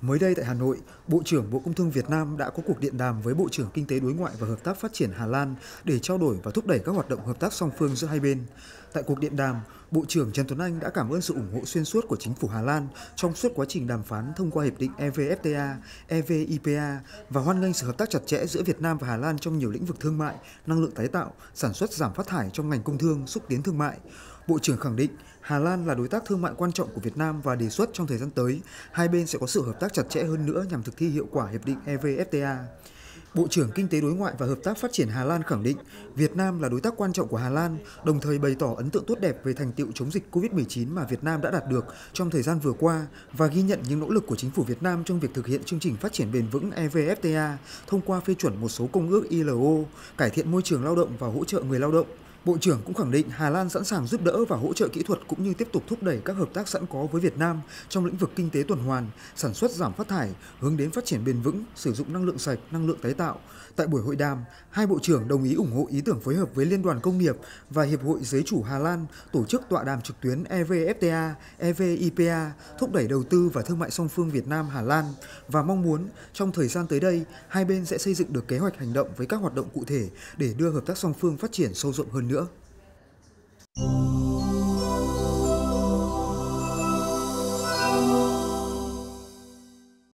Mới đây tại Hà Nội, Bộ trưởng Bộ Công Thương Việt Nam đã có cuộc điện đàm với Bộ trưởng Kinh tế Đối ngoại và Hợp tác Phát triển Hà Lan để trao đổi và thúc đẩy các hoạt động hợp tác song phương giữa hai bên. Tại cuộc điện đàm, Bộ trưởng Trần Tuấn Anh đã cảm ơn sự ủng hộ xuyên suốt của chính phủ Hà Lan trong suốt quá trình đàm phán thông qua hiệp định EVFTA, EVIPA và hoan nghênh sự hợp tác chặt chẽ giữa Việt Nam và Hà Lan trong nhiều lĩnh vực thương mại, năng lượng tái tạo, sản xuất giảm phát thải trong ngành công thương, xúc tiến thương mại. Bộ trưởng khẳng định Hà Lan là đối tác thương mại quan trọng của Việt Nam và đề xuất trong thời gian tới, hai bên sẽ có sự hợp tác chặt chẽ hơn nữa nhằm thực thi hiệu quả hiệp định EVFTA. Bộ trưởng Kinh tế đối ngoại và Hợp tác phát triển Hà Lan khẳng định Việt Nam là đối tác quan trọng của Hà Lan, đồng thời bày tỏ ấn tượng tốt đẹp về thành tiệu chống dịch COVID-19 mà Việt Nam đã đạt được trong thời gian vừa qua và ghi nhận những nỗ lực của chính phủ Việt Nam trong việc thực hiện chương trình phát triển bền vững EVFTA thông qua phê chuẩn một số công ước ILO, cải thiện môi trường lao động và hỗ trợ người lao động. Bộ trưởng cũng khẳng định Hà Lan sẵn sàng giúp đỡ và hỗ trợ kỹ thuật cũng như tiếp tục thúc đẩy các hợp tác sẵn có với Việt Nam trong lĩnh vực kinh tế tuần hoàn, sản xuất giảm phát thải, hướng đến phát triển bền vững, sử dụng năng lượng sạch, năng lượng tái tạo tạo. Tại buổi hội đàm, hai bộ trưởng đồng ý ủng hộ ý tưởng phối hợp với Liên đoàn Công nghiệp và Hiệp hội Giới chủ Hà Lan tổ chức tọa đàm trực tuyến EVFTA, EVIPA thúc đẩy đầu tư và thương mại song phương Việt Nam Hà Lan và mong muốn trong thời gian tới đây hai bên sẽ xây dựng được kế hoạch hành động với các hoạt động cụ thể để đưa hợp tác song phương phát triển sâu rộng hơn nữa.